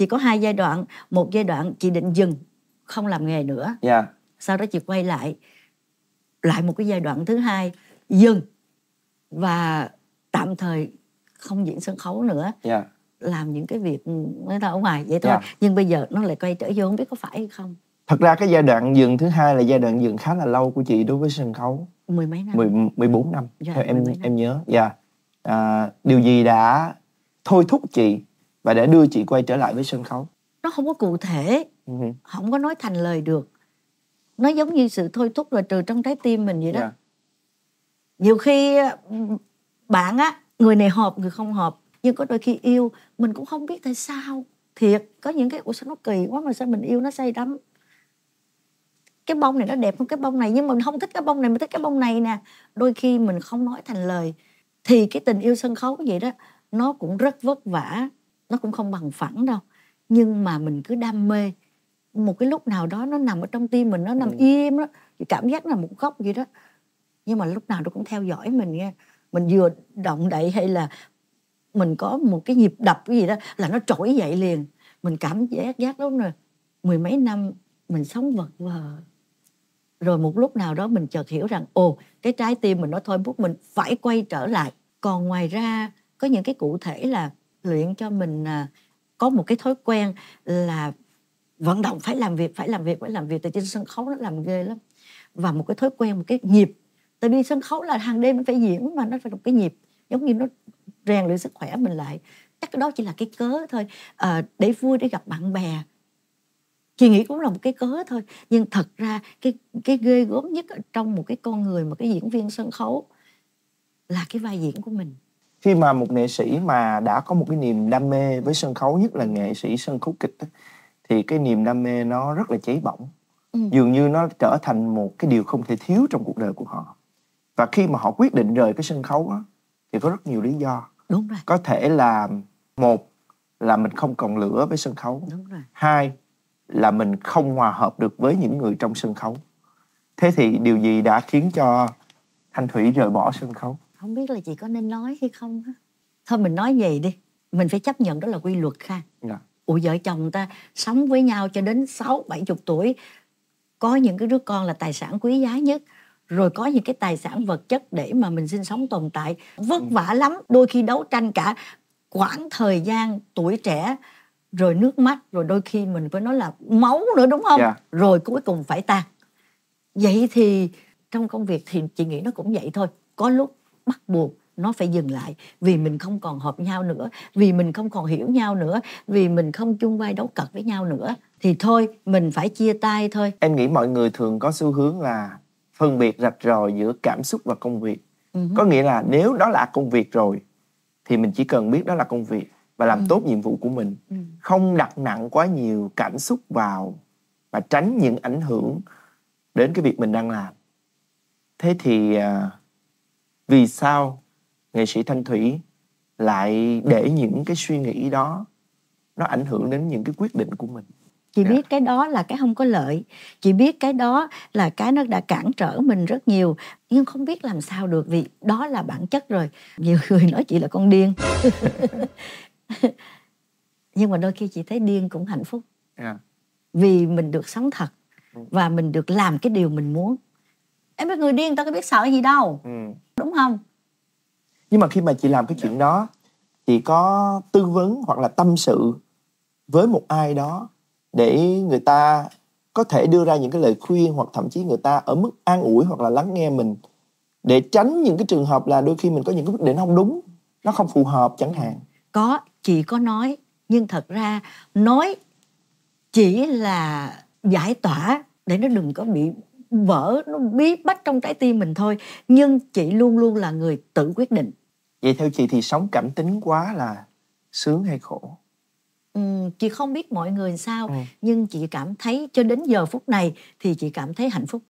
chị có hai giai đoạn một giai đoạn chị định dừng không làm nghề nữa yeah. Dạ. sau đó chị quay lại lại một cái giai đoạn thứ hai dừng và tạm thời không diễn sân khấu nữa yeah. Dạ. làm những cái việc nói ra ở ngoài vậy thôi yeah. Dạ. nhưng bây giờ nó lại quay trở vô không biết có phải hay không thật ra cái giai đoạn dừng thứ hai là giai đoạn dừng khá là lâu của chị đối với sân khấu mười mấy năm mười mười bốn năm dạ, theo em năm. em nhớ dạ yeah. à, điều gì đã thôi thúc chị và để đưa chị quay trở lại với sân khấu nó không có cụ thể ừ. không có nói thành lời được nó giống như sự thôi thúc rồi trừ trong trái tim mình vậy đó yeah. Dạ. nhiều khi bạn á người này hợp người không hợp nhưng có đôi khi yêu mình cũng không biết tại sao thiệt có những cái ủa sao nó kỳ quá mà sao mình yêu nó say đắm cái bông này nó đẹp hơn cái bông này nhưng mà mình không thích cái bông này mình thích cái bông này nè đôi khi mình không nói thành lời thì cái tình yêu sân khấu vậy đó nó cũng rất vất vả nó cũng không bằng phẳng đâu nhưng mà mình cứ đam mê một cái lúc nào đó nó nằm ở trong tim mình nó nằm ừ. im đó cảm giác là một góc gì đó nhưng mà lúc nào nó cũng theo dõi mình nghe mình vừa động đậy hay là mình có một cái nhịp đập cái gì đó là nó trỗi dậy liền mình cảm giác giác đó rồi mười mấy năm mình sống vật vờ rồi một lúc nào đó mình chợt hiểu rằng ồ cái trái tim mình nó thôi thúc mình phải quay trở lại còn ngoài ra có những cái cụ thể là luyện cho mình à, có một cái thói quen là vận động phải làm việc phải làm việc phải làm việc tại trên sân khấu nó làm ghê lắm và một cái thói quen một cái nhịp tại vì sân khấu là hàng đêm nó phải diễn mà nó phải một cái nhịp giống như nó rèn luyện sức khỏe mình lại chắc cái đó chỉ là cái cớ thôi à, để vui để gặp bạn bè chị nghĩ cũng là một cái cớ thôi nhưng thật ra cái cái ghê gớm nhất trong một cái con người mà cái diễn viên sân khấu là cái vai diễn của mình khi mà một nghệ sĩ mà đã có một cái niềm đam mê với sân khấu nhất là nghệ sĩ sân khấu kịch thì cái niềm đam mê nó rất là cháy bỏng ừ. dường như nó trở thành một cái điều không thể thiếu trong cuộc đời của họ và khi mà họ quyết định rời cái sân khấu đó, thì có rất nhiều lý do đúng rồi có thể là một là mình không còn lửa với sân khấu đúng rồi hai là mình không hòa hợp được với những người trong sân khấu thế thì điều gì đã khiến cho thanh thủy rời bỏ sân khấu không biết là chị có nên nói hay không thôi mình nói vậy đi mình phải chấp nhận đó là quy luật ha dạ. ủa vợ chồng ta sống với nhau cho đến sáu bảy chục tuổi có những cái đứa con là tài sản quý giá nhất rồi có những cái tài sản vật chất để mà mình sinh sống tồn tại vất vả lắm đôi khi đấu tranh cả quãng thời gian tuổi trẻ rồi nước mắt rồi đôi khi mình phải nói là máu nữa đúng không yeah. Dạ. rồi cuối cùng phải tan vậy thì trong công việc thì chị nghĩ nó cũng vậy thôi có lúc bắt buộc nó phải dừng lại vì mình không còn hợp nhau nữa vì mình không còn hiểu nhau nữa vì mình không chung vai đấu cật với nhau nữa thì thôi mình phải chia tay thôi em nghĩ mọi người thường có xu hướng là phân biệt rạch ròi giữa cảm xúc và công việc uh-huh. có nghĩa là nếu đó là công việc rồi thì mình chỉ cần biết đó là công việc và làm uh-huh. tốt nhiệm vụ của mình uh-huh. không đặt nặng quá nhiều cảm xúc vào và tránh những ảnh hưởng đến cái việc mình đang làm thế thì uh, vì sao nghệ sĩ thanh thủy lại để những cái suy nghĩ đó nó ảnh hưởng đến những cái quyết định của mình chị dạ. biết cái đó là cái không có lợi chị biết cái đó là cái nó đã cản trở mình rất nhiều nhưng không biết làm sao được vì đó là bản chất rồi nhiều người nói chị là con điên nhưng mà đôi khi chị thấy điên cũng hạnh phúc yeah. Dạ. vì mình được sống thật ừ. và mình được làm cái điều mình muốn em biết người điên tao có biết sợ gì đâu ừ đúng không nhưng mà khi mà chị làm cái chuyện đó chị có tư vấn hoặc là tâm sự với một ai đó để người ta có thể đưa ra những cái lời khuyên hoặc thậm chí người ta ở mức an ủi hoặc là lắng nghe mình để tránh những cái trường hợp là đôi khi mình có những cái quyết định không đúng nó không phù hợp chẳng hạn có chị có nói nhưng thật ra nói chỉ là giải tỏa để nó đừng có bị vỡ nó bí bách trong trái tim mình thôi nhưng chị luôn luôn là người tự quyết định vậy theo chị thì sống cảm tính quá là sướng hay khổ ừ, chị không biết mọi người sao ừ. nhưng chị cảm thấy cho đến giờ phút này thì chị cảm thấy hạnh phúc